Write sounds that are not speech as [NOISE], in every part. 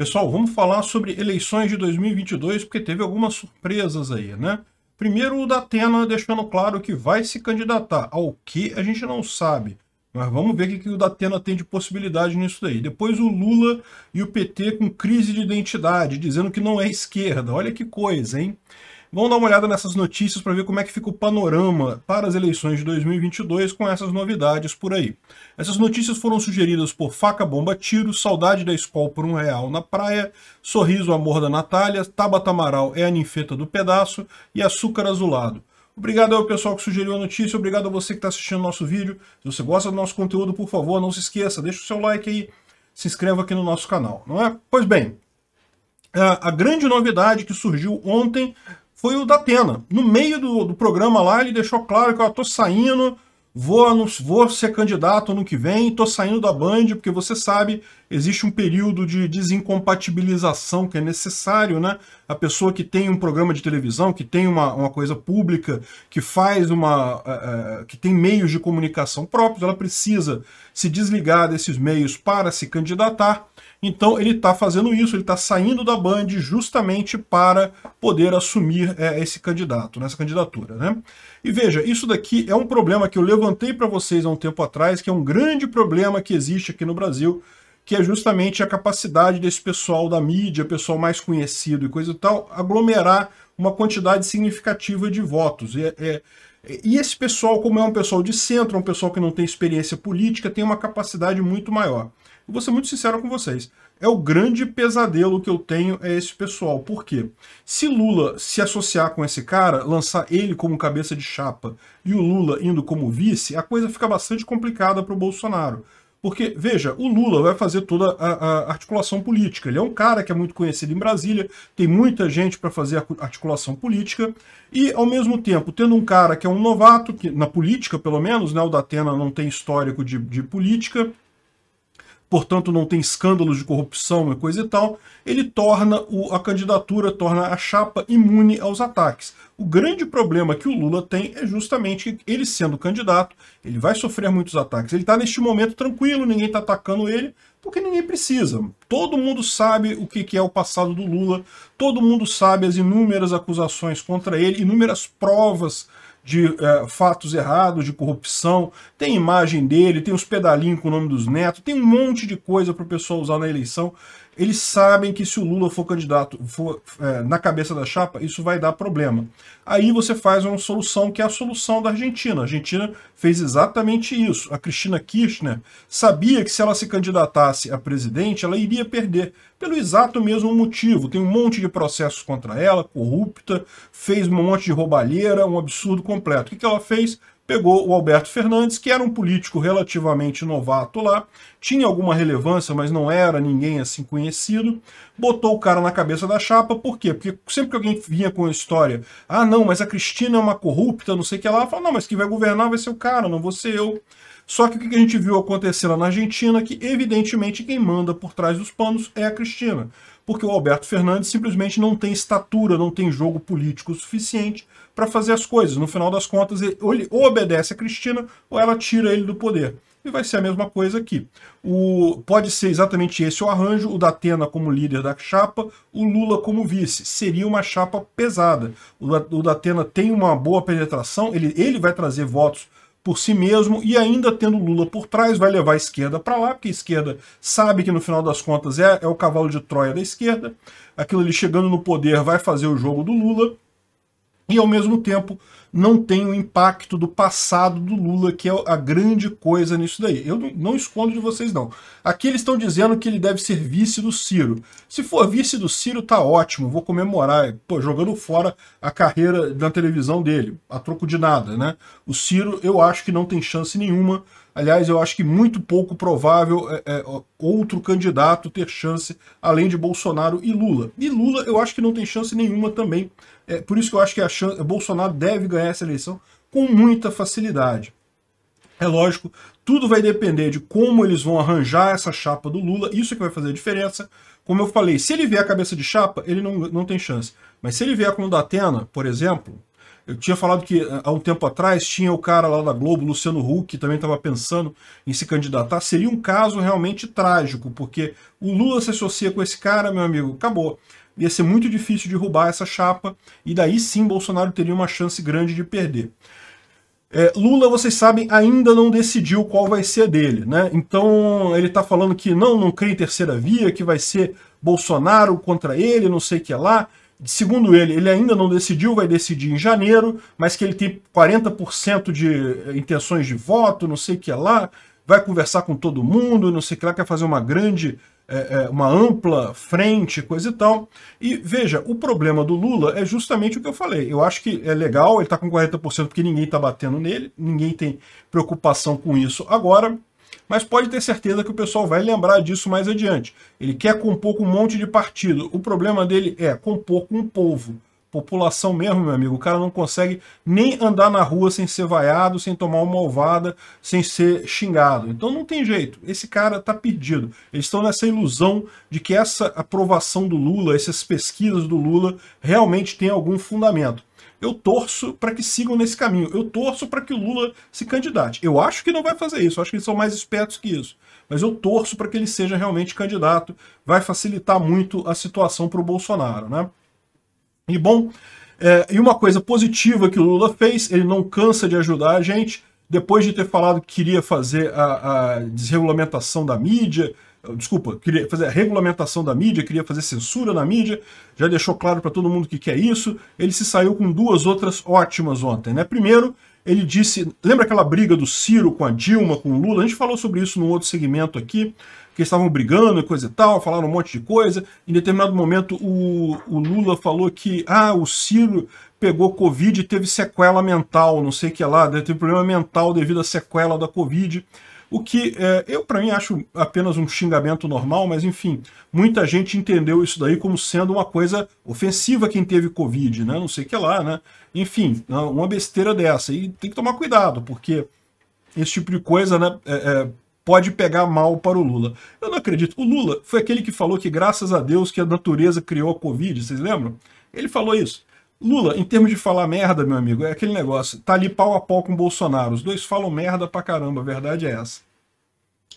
Pessoal, vamos falar sobre eleições de 2022, porque teve algumas surpresas aí, né? Primeiro, o Datena deixando claro que vai se candidatar. Ao que a gente não sabe. Mas vamos ver o que o Datena tem de possibilidade nisso daí. Depois, o Lula e o PT com crise de identidade, dizendo que não é esquerda. Olha que coisa, hein? Vamos dar uma olhada nessas notícias para ver como é que fica o panorama para as eleições de 2022 com essas novidades por aí. Essas notícias foram sugeridas por Faca Bomba Tiro, Saudade da Escola por um Real na Praia, Sorriso Amor da Natália, Tabata Amaral é a ninfeta do pedaço e Açúcar Azulado. Obrigado ao pessoal que sugeriu a notícia, obrigado a você que está assistindo nosso vídeo. Se você gosta do nosso conteúdo, por favor, não se esqueça, deixa o seu like aí, se inscreva aqui no nosso canal, não é? Pois bem, é, a grande novidade que surgiu ontem foi o da Atena. No meio do, do programa lá, ele deixou claro que eu estou saindo, vou, vou ser candidato ano que vem, estou saindo da Band, porque você sabe, existe um período de desincompatibilização que é necessário, né? A pessoa que tem um programa de televisão, que tem uma, uma coisa pública, que faz uma. Uh, uh, que tem meios de comunicação próprios, ela precisa se desligar desses meios para se candidatar. Então ele está fazendo isso, ele está saindo da Band justamente para poder assumir é, esse candidato, nessa candidatura. Né? E veja, isso daqui é um problema que eu levantei para vocês há um tempo atrás, que é um grande problema que existe aqui no Brasil, que é justamente a capacidade desse pessoal da mídia, pessoal mais conhecido e coisa e tal, aglomerar uma quantidade significativa de votos. E, é, é e esse pessoal, como é um pessoal de centro, um pessoal que não tem experiência política, tem uma capacidade muito maior. Eu vou ser muito sincero com vocês. É o grande pesadelo que eu tenho é esse pessoal. Por quê? Se Lula se associar com esse cara, lançar ele como cabeça de chapa e o Lula indo como vice, a coisa fica bastante complicada para o Bolsonaro. Porque, veja, o Lula vai fazer toda a, a, articulação política. Ele é um cara que é muito conhecido em Brasília, tem muita gente para fazer articulação política, e, ao mesmo tempo, tendo um cara que é um novato, que, na política pelo menos, né, o Datena não tem histórico de, de política, portanto não tem escândalos de corrupção e coisa e tal, ele torna o, a candidatura, torna a chapa imune aos ataques. O grande problema que o Lula tem é justamente que ele sendo candidato, ele vai sofrer muitos ataques. Ele está neste momento tranquilo, ninguém está atacando ele, porque ninguém precisa. Todo mundo sabe o que é o passado do Lula, todo mundo sabe as inúmeras acusações contra ele, inúmeras provas de é, fatos errados, de corrupção, tem imagem dele, tem os pedalinhos com o nome dos netos, tem um monte de coisa para o pessoal usar na eleição. Eles sabem que se o Lula for candidato for, é, na cabeça da chapa, isso vai dar problema. Aí você faz uma solução que é a solução da Argentina. A Argentina fez exatamente isso. A Cristina Kirchner sabia que se ela se candidatasse a presidente, ela iria perder. Pelo exato mesmo motivo. Tem um monte de processos contra ela, corrupta, fez um monte de roubalheira, um absurdo completo. O que, que ela fez? pegou o Alberto Fernandes, que era um político relativamente novato lá, tinha alguma relevância, mas não era ninguém assim conhecido, botou o cara na cabeça da chapa, por quê? Porque sempre que alguém vinha com a história, ah não, mas a Cristina é uma corrupta, não sei o que lá, fala, não, mas quem vai governar vai ser o cara, não vou ser eu. Só que o que a gente viu acontecer lá na Argentina, que evidentemente quem manda por trás dos panos é a Cristina, porque o Alberto Fernandes simplesmente não tem estatura, não tem jogo político suficiente para fazer as coisas. No final das contas, ele, ou ele obedece a Cristina ou ela tira ele do poder. E vai ser a mesma coisa aqui. O, pode ser exatamente esse o arranjo, o da Atena como líder da chapa, o Lula como vice. Seria uma chapa pesada. O, o da Atena tem uma boa penetração, ele, ele vai trazer votos por si mesmo e ainda tendo Lula por trás, vai levar a esquerda para lá, porque a esquerda sabe que no final das contas é, é o cavalo de Troia da esquerda. Aquilo ali chegando no poder vai fazer o jogo do Lula e, ao mesmo tempo, não tem o impacto do passado do Lula, que é a grande coisa nisso daí. Eu não escondo de vocês, não. Aqui eles estão dizendo que ele deve ser vice do Ciro. Se for vice do Ciro, tá ótimo, vou comemorar, pô, jogando fora a carreira da televisão dele, a troco de nada, né? O Ciro, eu acho que não tem chance nenhuma. Aliás, eu acho que muito pouco provável é, é, outro candidato ter chance, além de Bolsonaro e Lula. E Lula, eu acho que não tem chance nenhuma também. É, por isso que eu acho que a chance, Bolsonaro deve ganhar essa eleição com muita facilidade. É lógico, tudo vai depender de como eles vão arranjar essa chapa do Lula, isso é que vai fazer a diferença. Como eu falei, se ele vier a cabeça de chapa, ele não, não tem chance. Mas se ele vier com o da Atena, por exemplo, eu tinha falado que eh, há um tempo atrás tinha o cara lá da Globo, Luciano Huck, que também estava pensando em se candidatar. Seria um caso realmente trágico, porque o Lula se associa com esse cara, meu amigo, acabou ia ser muito difícil derrubar essa chapa, e daí sim Bolsonaro teria uma chance grande de perder. É, Lula, vocês sabem, ainda não decidiu qual vai ser dele, né? Então ele está falando que não, não crê em terceira via, que vai ser Bolsonaro contra ele, não sei o que lá. Segundo ele, ele ainda não decidiu, vai decidir em janeiro, mas que ele tem 40% de eh, intenções de voto, não sei o que lá, vai conversar com todo mundo, não sei o que lá, quer fazer uma grande é, é, uma ampla frente, coisa e tal. E veja, o problema do Lula é justamente o que eu falei. Eu acho que é legal, ele está com 40% porque ninguém está batendo nele, ninguém tem preocupação com isso agora. Mas pode ter certeza que o pessoal vai lembrar disso mais adiante. Ele quer compor com um monte de partido. O problema dele é compor com o povo população mesmo, meu amigo. O cara não consegue nem andar na rua sem ser vaiado, sem tomar uma ovada sem ser xingado. Então não tem jeito. Esse cara tá perdido. Eles estão nessa ilusão de que essa aprovação do Lula, essas pesquisas do Lula, realmente tem algum fundamento. Eu torço para que sigam nesse caminho. Eu torço para que o Lula se candidate. Eu acho que não vai fazer isso. Eu acho que eles são mais espertos que isso. Mas eu torço para que ele seja realmente candidato. Vai facilitar muito a situação para o Bolsonaro, né? E bom, é, e uma coisa positiva que o Lula fez, ele não cansa de ajudar a gente. Depois de ter falado que queria fazer a, a desregulamentação da mídia, desculpa, queria fazer a regulamentação da mídia, queria fazer censura na mídia, já deixou claro para todo mundo que quer isso. Ele se saiu com duas outras ótimas ontem, né? Primeiro, ele disse, lembra aquela briga do Ciro com a Dilma, com o Lula? A gente falou sobre isso num outro segmento aqui, que estavam brigando e coisa e tal, falaram um monte de coisa. Em determinado momento, o, o Lula falou que, ah, o Ciro pegou Covid e teve sequela mental, não sei o que lá, né? teve problema mental devido à sequela da Covid. O que é, eu, para mim, acho apenas um xingamento normal, mas enfim, muita gente entendeu isso daí como sendo uma coisa ofensiva quem teve Covid, né? Não sei o que lá, né? Enfim, uma besteira dessa. E tem que tomar cuidado, porque esse tipo de coisa, né? É, é, pode pegar mal para o Lula. Eu não acredito. O Lula foi aquele que falou que, graças a Deus, que a natureza criou a Covid, vocês lembram? Ele falou isso. Lula, em termos de falar merda, meu amigo, é aquele negócio. Tá ali pau a pau com Bolsonaro. Os dois falam merda pra caramba, a verdade é essa.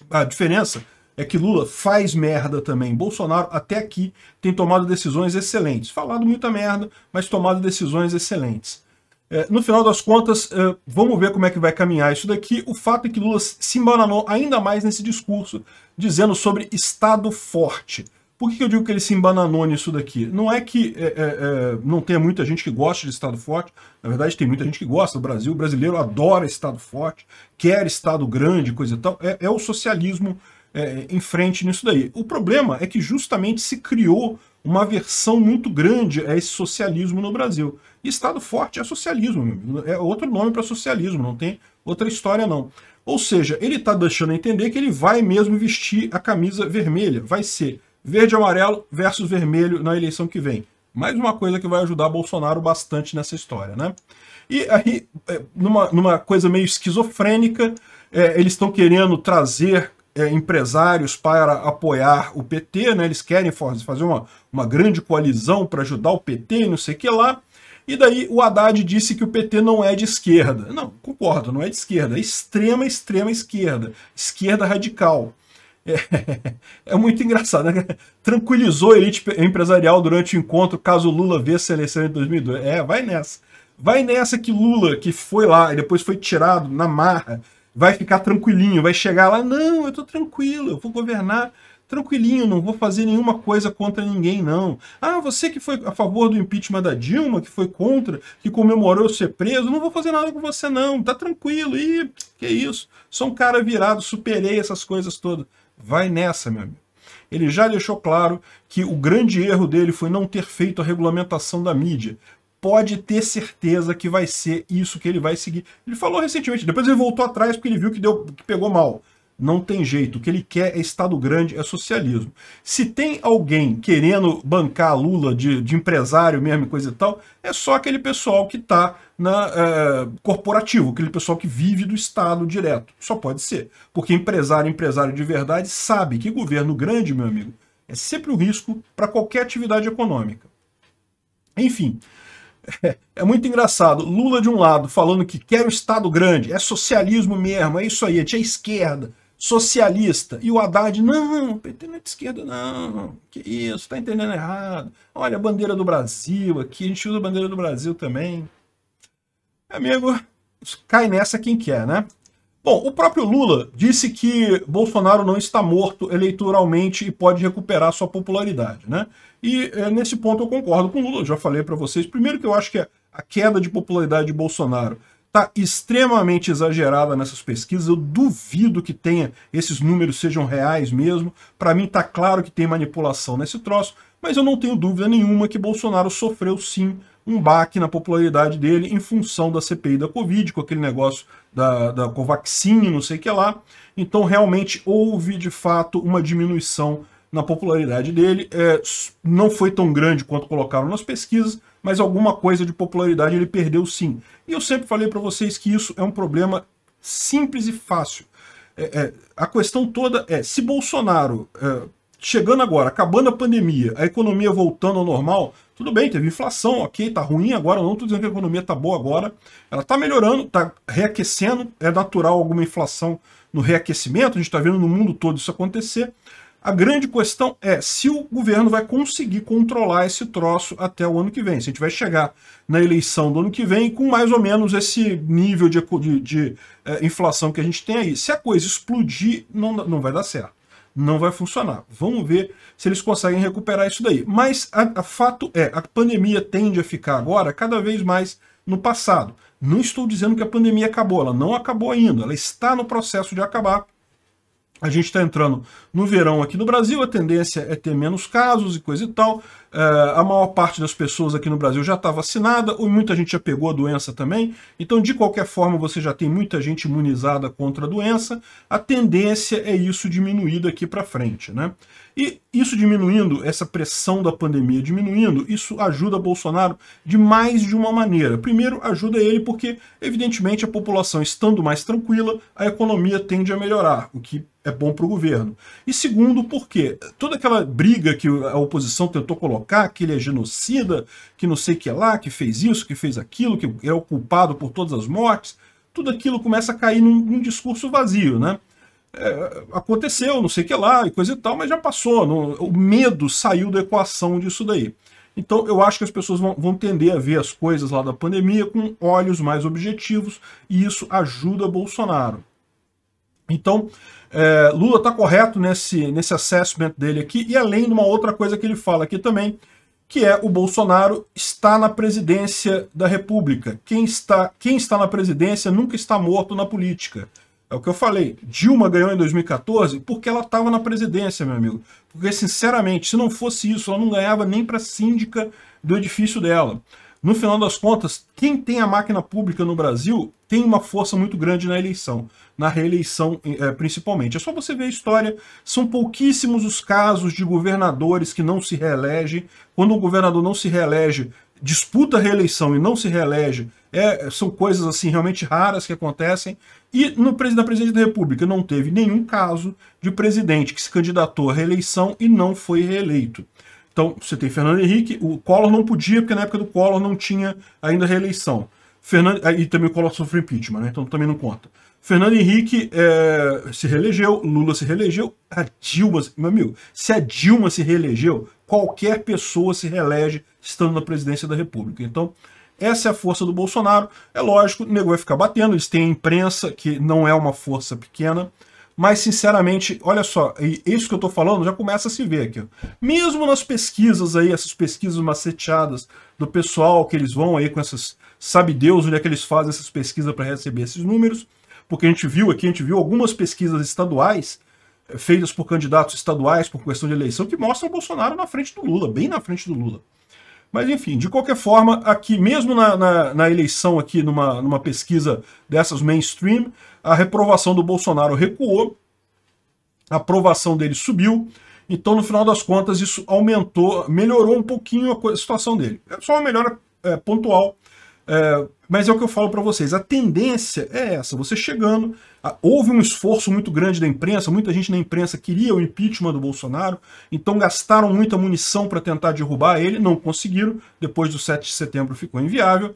A diferença é que Lula faz merda também. Bolsonaro, até aqui, tem tomado decisões excelentes. Falado muita merda, mas tomado decisões excelentes. É, no final das contas, é, vamos ver como é que vai caminhar isso daqui. O fato é que Lula se embananou ainda mais nesse discurso, dizendo sobre Estado forte. Por que eu digo que ele se embananou nisso daqui? Não é que é, é, é não tenha muita gente que gosta de Estado forte, na verdade tem muita gente que gosta do Brasil, o brasileiro adora Estado forte, quer Estado grande, coisa e tal, é, é o socialismo é, em frente nisso daí. O problema é que justamente se criou uma versão muito grande a esse socialismo no Brasil. E Estado forte é socialismo, é outro nome para socialismo, não tem outra história não. Ou seja, ele está deixando a entender que ele vai mesmo vestir a camisa vermelha, vai ser Verde e amarelo versus vermelho na eleição que vem. Mais uma coisa que vai ajudar Bolsonaro bastante nessa história, né? E aí, é, numa, numa coisa meio esquizofrênica, é, eles estão querendo trazer é, empresários para apoiar o PT, né? Eles querem fazer uma, uma grande coalizão para ajudar o PT e não sei o que lá. E daí o Haddad disse que o PT não é de esquerda. Não, concordo, não é de esquerda, é extrema, extrema esquerda, esquerda radical. É, [LAUGHS] é muito engraçado, né? Tranquilizou a elite empresarial durante o encontro caso Lula vê a eleição de 2002. É, vai nessa. Vai nessa que Lula, que foi lá e depois foi tirado na marra, vai ficar tranquilinho, vai chegar lá, não, eu tô tranquilo, eu vou governar tranquilinho, não vou fazer nenhuma coisa contra ninguém, não. Ah, você que foi a favor do impeachment da Dilma, que foi contra, que comemorou ser preso, não vou fazer nada com você, não, tá tranquilo, e que isso, sou um cara virado, superei essas coisas todas. Vai nessa, meu amigo. Ele já deixou claro que o grande erro dele foi não ter feito a regulamentação da mídia. Pode ter certeza que vai ser isso que ele vai seguir. Ele falou recentemente, depois ele voltou atrás porque ele viu que, deu, que pegou mal. Não tem jeito. O que ele quer é Estado grande, é socialismo. Se tem alguém querendo bancar Lula de, de empresário mesmo, coisa e tal, é só aquele pessoal que está na é, corporativo, aquele pessoal que vive do Estado direto. Só pode ser. Porque empresário, empresário de verdade, sabe que governo grande, meu amigo, é sempre um risco para qualquer atividade econômica. Enfim, [LAUGHS] é muito engraçado. Lula, de um lado, falando que quer o Estado grande, é socialismo mesmo, é isso aí, é de esquerda socialista. E o Haddad, não, o PT não é de esquerda, não, que isso, tá entendendo errado. Olha a bandeira do Brasil aqui, a gente usa a bandeira do Brasil também. Amigo, cai nessa quem quer, né? Bom, o próprio Lula disse que Bolsonaro não está morto eleitoralmente e pode recuperar sua popularidade, né? E é, nesse ponto eu concordo com o Lula, já falei para vocês. Primeiro que eu acho que a queda de popularidade de Bolsonaro está extremamente exagerada nessas pesquisas. Eu duvido que tenha esses números sejam reais mesmo. Para mim está claro que tem manipulação nesse troço, mas eu não tenho dúvida nenhuma que Bolsonaro sofreu sim um baque na popularidade dele em função da CPI da Covid, com aquele negócio da, da Covaxin, não sei o que lá. Então realmente houve de fato uma diminuição na popularidade dele. É, não foi tão grande quanto colocaram nas pesquisas, mas alguma coisa de popularidade ele perdeu sim. E eu sempre falei para vocês que isso é um problema simples e fácil. É, é, a questão toda é, se Bolsonaro, é, chegando agora, acabando a pandemia, a economia voltando ao normal, tudo bem, teve inflação, ok, tá ruim agora, não estou dizendo que a economia tá boa agora, ela tá melhorando, tá reaquecendo, é natural alguma inflação no reaquecimento, a gente está vendo no mundo todo isso acontecer, a grande questão é se o governo vai conseguir controlar esse troço até o ano que vem. Se a gente vai chegar na eleição do ano que vem com mais ou menos esse nível de, de, de é, inflação que a gente tem aí. Se a coisa explodir, não, não vai dar certo. Não vai funcionar. Vamos ver se eles conseguem recuperar isso daí. Mas a, a fato é, a pandemia tende a ficar agora cada vez mais no passado. Não estou dizendo que a pandemia acabou, ela não acabou ainda, ela está no processo de acabar a gente está entrando no verão aqui no Brasil, a tendência é ter menos casos e coisa e tal. É, a maior parte das pessoas aqui no Brasil já está vacinada, ou muita gente já pegou a doença também. Então, de qualquer forma, você já tem muita gente imunizada contra a doença. A tendência é isso diminuir aqui para frente, né? E isso diminuindo, essa pressão da pandemia diminuindo, isso ajuda Bolsonaro de mais de uma maneira. Primeiro, ajuda ele porque, evidentemente, a população estando mais tranquila, a economia tende a melhorar, o que é bom para o governo. E segundo, porque toda aquela briga que a oposição tentou colocar, que ele é genocida, que não sei o que é lá, que fez isso, que fez aquilo, que é o culpado por todas as mortes, tudo aquilo começa a cair num, num discurso vazio, né? É, aconteceu, não sei o que lá, e coisa e tal, mas já passou. Não, o medo saiu da equação disso daí. Então eu acho que as pessoas vão, vão, tender a ver as coisas lá da pandemia com olhos mais objetivos e isso ajuda Bolsonaro. Então, é, Lula está correto nesse, nesse assessment dele aqui, e além de uma outra coisa que ele fala aqui também, que é o Bolsonaro está na presidência da República. Quem está, quem está na presidência nunca está morto na política. É o que eu falei. Dilma ganhou em 2014 porque ela estava na presidência, meu amigo. Porque, sinceramente, se não fosse isso, ela não ganhava nem para síndica do edifício dela. No final das contas, quem tem a máquina pública no Brasil tem uma força muito grande na eleição, na reeleição é, principalmente. É só você ver a história, são pouquíssimos os casos de governadores que não se reelegem. Quando o governador não se reelege, disputa a reeleição e não se reelege é, são coisas assim realmente raras que acontecem. E no na presidente da República não teve nenhum caso de presidente que se candidatou à reeleição e não foi reeleito. Então você tem Fernando Henrique, o Collor não podia, porque na época do Collor não tinha ainda reeleição. Fernando, e também o Collor sofreu impeachment, né? então também não conta. Fernando Henrique é, se reelegeu, Lula se reelegeu, a Dilma, meu amigo, se a Dilma se reelegeu, qualquer pessoa se reelege estando na presidência da República. Então, essa é a força do Bolsonaro. É lógico, o nego vai ficar batendo, eles têm a imprensa, que não é uma força pequena. Mas, sinceramente, olha só, isso que eu estou falando já começa a se ver aqui. Mesmo nas pesquisas aí, essas pesquisas maceteadas do pessoal que eles vão aí com essas... Sabe Deus onde é que eles fazem essas pesquisas para receber esses números? Porque a gente viu aqui, a gente viu algumas pesquisas estaduais feitas por candidatos estaduais por questão de eleição que mostram o Bolsonaro na frente do Lula, bem na frente do Lula. Mas enfim, de qualquer forma, aqui mesmo na, na, na, eleição, aqui numa, numa pesquisa dessas mainstream, a reprovação do Bolsonaro recuou, a aprovação dele subiu, então no final das contas isso aumentou, melhorou um pouquinho a, situação dele. É só uma melhora é, pontual. É, mas é o que eu falo para vocês, a tendência é essa, você chegando, houve um esforço muito grande da imprensa, muita gente na imprensa queria o impeachment do Bolsonaro, então gastaram muita munição para tentar derrubar ele, não conseguiram, depois do 7 de setembro ficou inviável.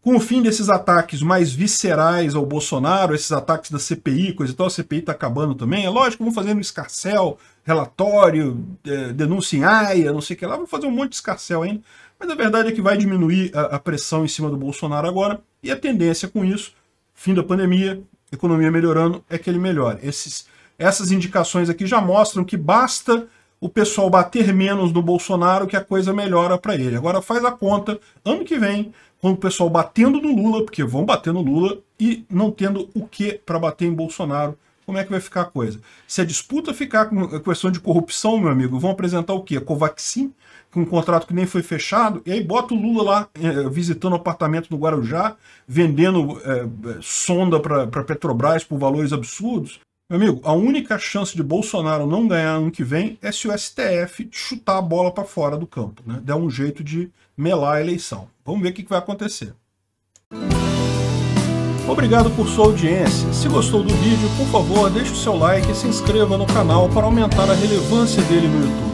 Com o fim desses ataques mais viscerais ao Bolsonaro, esses ataques da CPI, coisa e tal, a CPI está acabando também, é lógico, vão fazendo um escarcel, relatório, é, denuncia em AIA, não sei o que lá, vão fazer um monte de escarcel ainda, mas a verdade é que vai diminuir a, a pressão em cima do Bolsonaro agora, e a tendência com isso, fim da pandemia, economia melhorando, é que ele melhore. Esses, essas indicações aqui já mostram que basta o pessoal bater menos no Bolsonaro que a coisa melhora para ele. Agora faz a conta, ano que vem, quando o pessoal batendo no Lula, porque vão bater no Lula e não tendo o que para bater em Bolsonaro, como é que vai ficar a coisa? Se a disputa ficar com a é questão de corrupção, meu amigo, vão apresentar o quê? Covaxin? com um contrato que nem foi fechado, e aí bota o Lula lá eh, visitando apartamento no Guarujá, vendendo eh, eh, sonda para Petrobras por valores absurdos. Meu amigo, a única chance de Bolsonaro não ganhar ano que vem é se o STF chutar a bola para fora do campo, né? der um jeito de melar a eleição. Vamos ver o que, que vai acontecer. Obrigado por sua audiência. Se gostou do vídeo, por favor, deixe o seu like e se inscreva no canal para aumentar a relevância dele no YouTube.